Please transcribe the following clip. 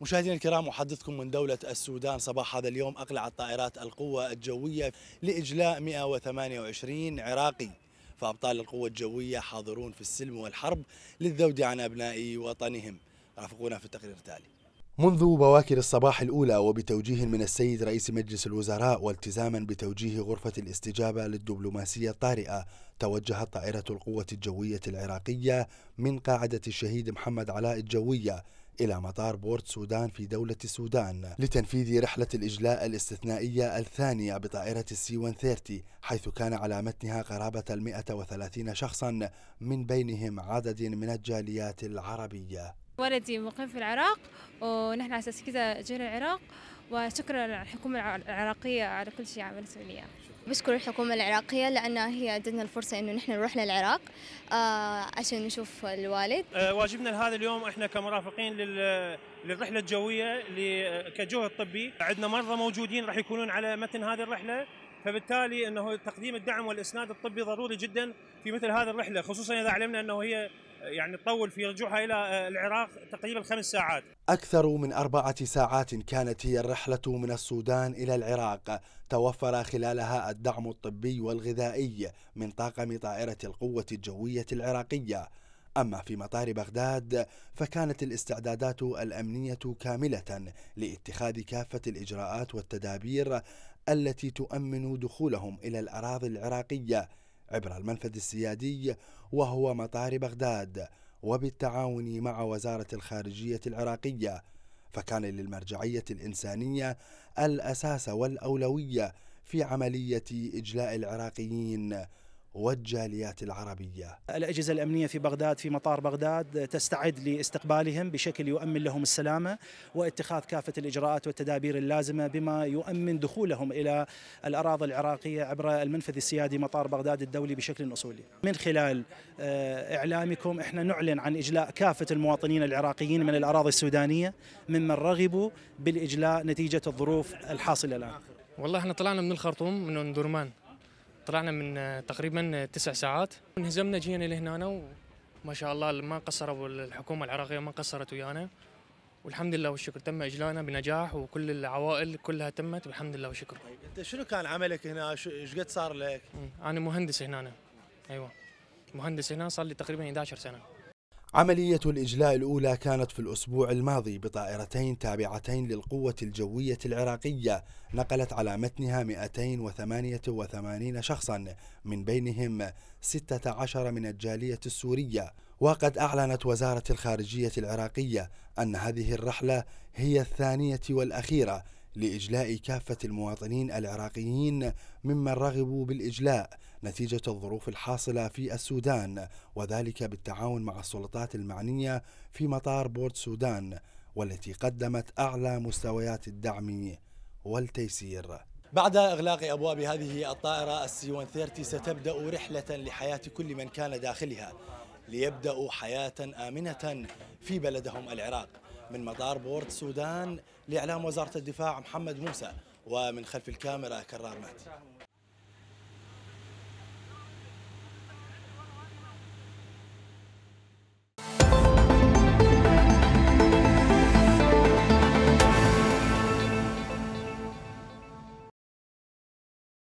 مشاهدينا الكرام احدثكم من دوله السودان صباح هذا اليوم اقلعت طائرات القوه الجويه لاجلاء 128 عراقي فابطال القوه الجويه حاضرون في السلم والحرب للذود عن ابناء وطنهم رافقونا في التقرير التالي منذ بواكر الصباح الأولى وبتوجيه من السيد رئيس مجلس الوزراء والتزاما بتوجيه غرفة الاستجابة للدبلوماسية الطارئة توجهت طائرة القوة الجوية العراقية من قاعدة الشهيد محمد علاء الجوية إلى مطار بورت سودان في دولة السودان لتنفيذ رحلة الإجلاء الاستثنائية الثانية بطائرة السي 130 حيث كان على متنها قرابة وثلاثين شخصا من بينهم عدد من الجاليات العربية ولدي مقيم في العراق ونحن على أساس كذا جينا العراق وشكرا للحكومة العراقية على كل شيء عملته لي بشكر الحكومة العراقية لأنها هي أدتنا الفرصة إنه نحن نروح للعراق آه عشان نشوف الوالد آه واجبنا لهذا اليوم إحنا كمرافقين للرحلة الجوية كجهد طبي عندنا مرضى موجودين راح يكونون على متن هذه الرحلة فبالتالي انه تقديم الدعم والاسناد الطبي ضروري جدا في مثل هذه الرحله خصوصا اذا علمنا انه هي يعني تطول في رجوعها الى العراق تقريبا خمس ساعات. اكثر من اربعه ساعات كانت هي الرحله من السودان الى العراق، توفر خلالها الدعم الطبي والغذائي من طاقم طائره القوه الجويه العراقيه. أما في مطار بغداد فكانت الاستعدادات الأمنية كاملة لاتخاذ كافة الإجراءات والتدابير التي تؤمن دخولهم إلى الأراضي العراقية عبر المنفذ السيادي وهو مطار بغداد وبالتعاون مع وزارة الخارجية العراقية فكان للمرجعية الإنسانية الأساس والأولوية في عملية إجلاء العراقيين والجاليات العربية الأجهزة الأمنية في بغداد في مطار بغداد تستعد لاستقبالهم بشكل يؤمن لهم السلامة واتخاذ كافة الإجراءات والتدابير اللازمة بما يؤمن دخولهم إلى الأراضي العراقية عبر المنفذ السيادي مطار بغداد الدولي بشكل أصولي من خلال آه، إعلامكم إحنا نعلن عن إجلاء كافة المواطنين العراقيين من الأراضي السودانية ممن رغبوا بالإجلاء نتيجة الظروف الحاصلة الآن والله احنا طلعنا من الخرطوم من درمان طلعنا من آه، تقريبا تسع ساعات انهزمنا جينا لهنا وما شاء الله ما قصروا الحكومه العراقيه ما قصرت ويانا والحمد لله والشكر تم اجلانا بنجاح وكل العوائل كلها تمت والحمد لله والشكر. طيب، انت شنو كان عملك هنا؟ ايش قد صار لك؟ انا مهندس هنا أنا. ايوه مهندس هنا صار لي تقريبا 11 سنه. عملية الإجلاء الأولى كانت في الأسبوع الماضي بطائرتين تابعتين للقوة الجوية العراقية نقلت على متنها 288 شخصا من بينهم 16 من الجالية السورية وقد أعلنت وزارة الخارجية العراقية أن هذه الرحلة هي الثانية والأخيرة لإجلاء كافة المواطنين العراقيين ممن رغبوا بالإجلاء نتيجة الظروف الحاصلة في السودان وذلك بالتعاون مع السلطات المعنية في مطار بورت سودان والتي قدمت أعلى مستويات الدعم والتيسير بعد إغلاق أبواب هذه الطائرة السيوان ثيرتي ستبدأ رحلة لحياة كل من كان داخلها ليبدأوا حياة آمنة في بلدهم العراق من مطار بورت سودان لإعلام وزارة الدفاع محمد موسى ومن خلف الكاميرا كرار مهدي